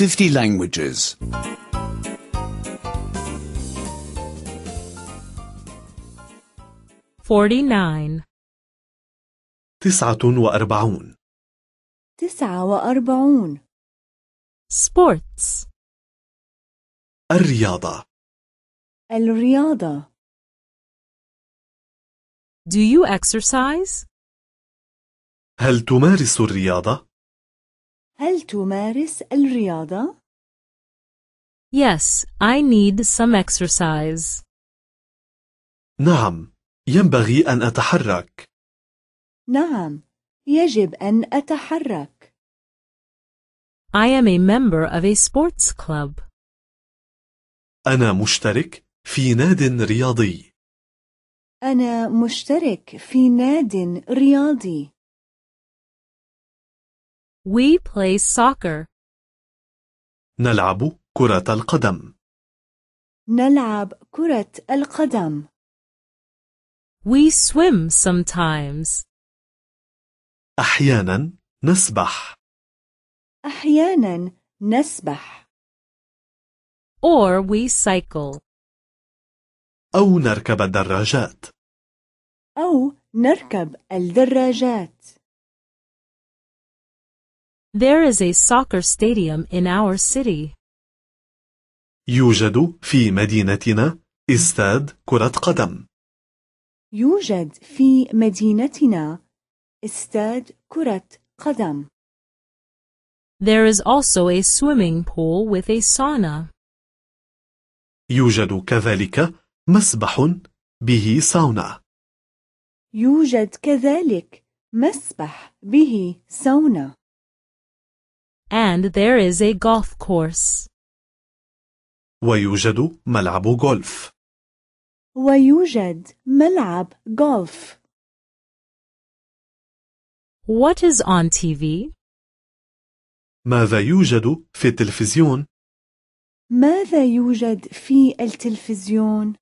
50 languages. 49 49 49 Sports الرياضة الرياضة Do you exercise? هل تمارس الرياضة؟ هل تمارس الرياضة؟ Yes, I need some exercise. نعم، ينبغي أن أتحرك. نعم، يجب أن أتحرك. I am a member of a sports club. أنا مشترك في ناد رياضي. أنا مشترك في ناد رياضي. We play soccer. نلعب كرة القدم. نلعب كرة القدم. We swim sometimes. أحيانا نسبح. أحيانا نسبح. Or we cycle. أو نركب الدراجات. أو نركب الدراجات. There is a soccer stadium in our city. يوجد في مدينتنا استاد كرة قدم. يوجد في مدينتنا استاد كرة قدم. There is also a swimming pool with a sauna. يوجد كذلك مسبح به ساونا. يوجد كذلك مسبح به ساونا. And there is a golf course. ويوجد ملعب غولف. ويوجد ملعب غولف. What is on TV? ماذا يوجد في التلفزيون؟ ماذا يوجد في التلفزيون؟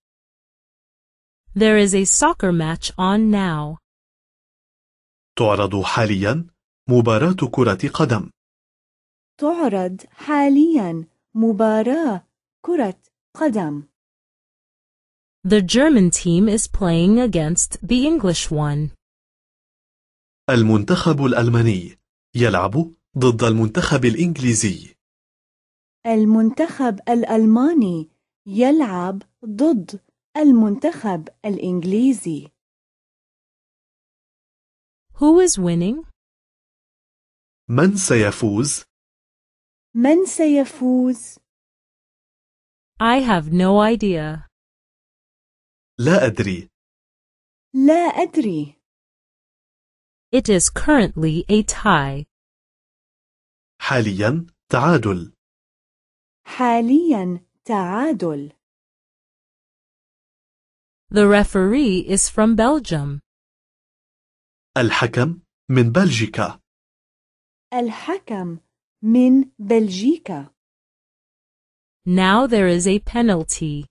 There is a soccer match on now. تعرض حاليا مباراة كرة قدم. تعرض حاليا مباراة كرة قدم. The German team is playing against the English one. المنتخب الألماني يلعب ضد المنتخب الإنجليزي. المنتخب الألماني يلعب ضد المنتخب الإنجليزي. Who is winning? من سيفوز؟ من سيفوز؟ I have no idea. لا أدري. لا أدري. It is currently a tie. حاليا تعادل. حاليا تعادل. The referee is from Belgium. الحكم من بلجيكا. الحكم من بلجيكا. Now there is a penalty.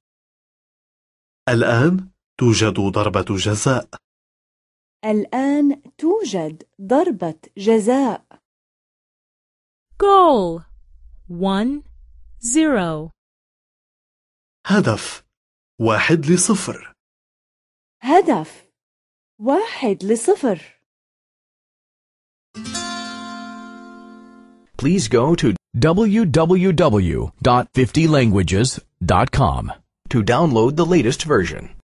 الآن توجد ضربة جزاء. الآن توجد ضربة جزاء. goal 1 0 هدف 1 لصفر هدف 1 لصفر please go to www.50languages.com to download the latest version.